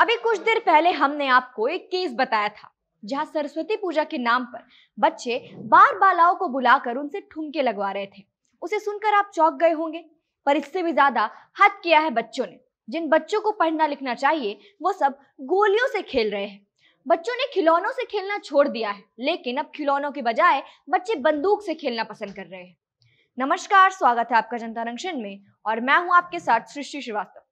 अभी कुछ देर पहले हमने आपको एक केस बताया था जहां सरस्वती पूजा के नाम पर बच्चे बार बालाओं को बुलाकर उनसे ठुमके लगवा रहे थे उसे सुनकर आप चौक गए होंगे पर इससे भी ज्यादा हद किया है बच्चों ने जिन बच्चों को पढ़ना लिखना चाहिए वो सब गोलियों से खेल रहे हैं बच्चों ने खिलौनों से खेलना छोड़ दिया है लेकिन अब खिलौनों के बजाय बच्चे बंदूक से खेलना पसंद कर रहे हैं नमस्कार स्वागत है आपका जनता रंगशन में और मैं हूं आपके साथ सृष्टि श्रीवास्तव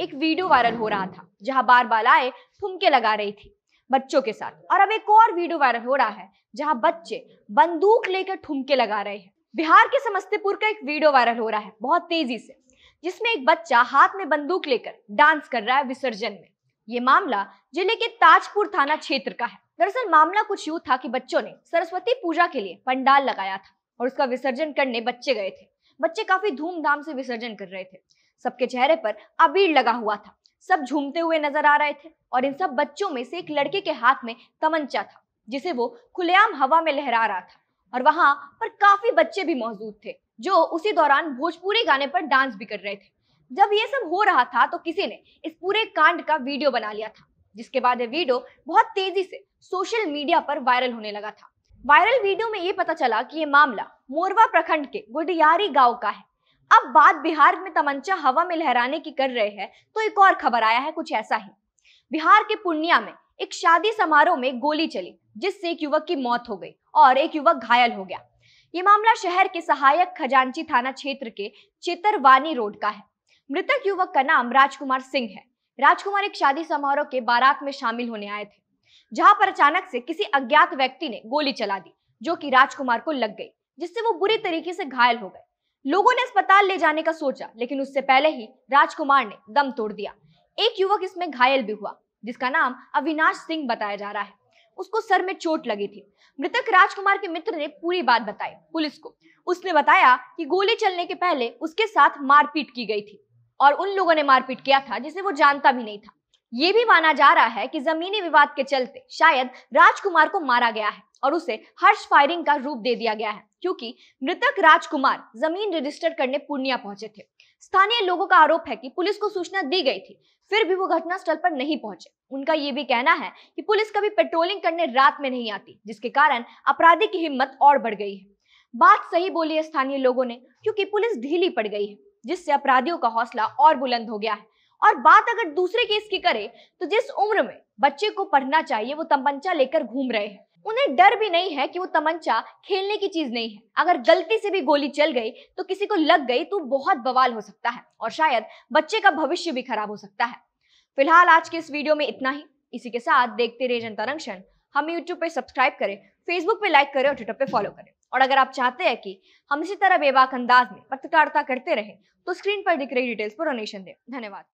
एक वीडियो वायरल हो रहा था जहां बार बार आए ठुमके लगा रही थी बच्चों के साथ और अब एक और वीडियो वायरल हो रहा है जहां बच्चे बंदूक लेकर ठुमके लगा रहे हैं बिहार के समस्तीपुर का एक वीडियो वायरल हो रहा है बहुत तेजी से जिसमें एक बच्चा हाथ में बंदूक लेकर डांस कर रहा है विसर्जन में ये मामला जिले के ताजपुर थाना क्षेत्र का है दरअसल मामला कुछ यूं था कि बच्चों ने सरस्वती पूजा के लिए पंडाल लगाया था और उसका विसर्जन करने बच्चे गए थे बच्चे काफी धूमधाम से विसर्जन कर रहे थे सबके चेहरे पर अबीर लगा हुआ था सब झूमते हुए नजर आ रहे थे और इन सब बच्चों में से एक लड़के के हाथ में तमंचा था जिसे वो खुलेआम हवा में लहरा रहा था और वहां पर काफी बच्चे भी मौजूद थे जो उसी दौरान भोजपुरी गाने पर डांस भी कर रहे थे जब ये सब हो रहा था तो किसी ने इस पूरे कांड का वीडियो बना लिया था जिसके बाद ये वीडियो बहुत तेजी से सोशल मीडिया पर वायरल होने लगा था वायरल वीडियो में ये पता चला कि ये मामला मोरवा प्रखंड के गुडियारी गांव का है अब बात बिहार में तमंचा हवा में लहराने की कर रहे हैं तो एक और खबर आया है कुछ ऐसा ही बिहार के पूर्णिया में एक शादी समारोह में गोली चली जिससे एक युवक की मौत हो गई और एक युवक घायल हो गया ये मामला शहर के सहायक खजांची थाना क्षेत्र के चेतरवानी रोड का है मृतक युवक का नाम राजकुमार सिंह है राजकुमार एक शादी समारोह के बारात में शामिल होने आए थे जहां पर अचानक से किसी अज्ञात व्यक्ति ने गोली चला दी जो कि राजकुमार को लग गई जिससे वो बुरी तरीके से घायल हो गए लोगों ने अस्पताल ले जाने का सोचा लेकिन उससे पहले ही राजकुमार ने दम तोड़ दिया एक युवक इसमें घायल भी हुआ जिसका नाम अविनाश सिंह बताया जा रहा है उसको सर में चोट लगी थी मृतक राजकुमार के मित्र ने पूरी बात बताई पुलिस को उसने बताया कि गोली चलने के पहले उसके साथ मारपीट की गई थी और उन लोगों ने मारपीट किया था जिसे वो जानता भी नहीं था ये भी माना जा रहा है कि जमीनी विवाद के चलते शायद राजकुमार को मारा गया है और उसे हर्ष फायरिंग का रूप दे दिया गया है क्योंकि मृतक राजकुमार जमीन रजिस्टर करने पूर्णिया पहुंचे थे स्थानीय लोगों का आरोप है कि पुलिस को सूचना दी गई थी फिर भी वो घटनास्थल पर नहीं पहुंचे उनका ये भी कहना है कि पुलिस कभी पेट्रोलिंग करने रात में नहीं आती जिसके कारण अपराधी की हिम्मत और बढ़ गई है बात सही बोली है स्थानीय लोगों ने क्योंकि पुलिस ढीली पड़ गई है जिससे अपराधियों का हौसला और बुलंद हो गया है और बात अगर दूसरे केस की करें तो जिस उम्र में बच्चे को पढ़ना चाहिए वो तमंचा लेकर घूम रहे हैं उन्हें डर भी नहीं है कि वो तमंचा खेलने की चीज नहीं है अगर गलती से भी गोली चल गई तो किसी को लग गई तो बहुत बवाल हो सकता है और शायद बच्चे का भविष्य भी खराब हो सकता है फिलहाल आज के इस वीडियो में इतना ही इसी के साथ देखते रहे जनता रंगशन हम यूट्यूब पे सब्सक्राइब करें फेसबुक पे लाइक करें और ट्विटर पे फॉलो करें और अगर आप चाहते हैं कि हम इसी तरह बेबाक अंदाज में पत्रकारिता करते रहें तो स्क्रीन पर दिख रही डिटेल्स पर डोनेशन दें धन्यवाद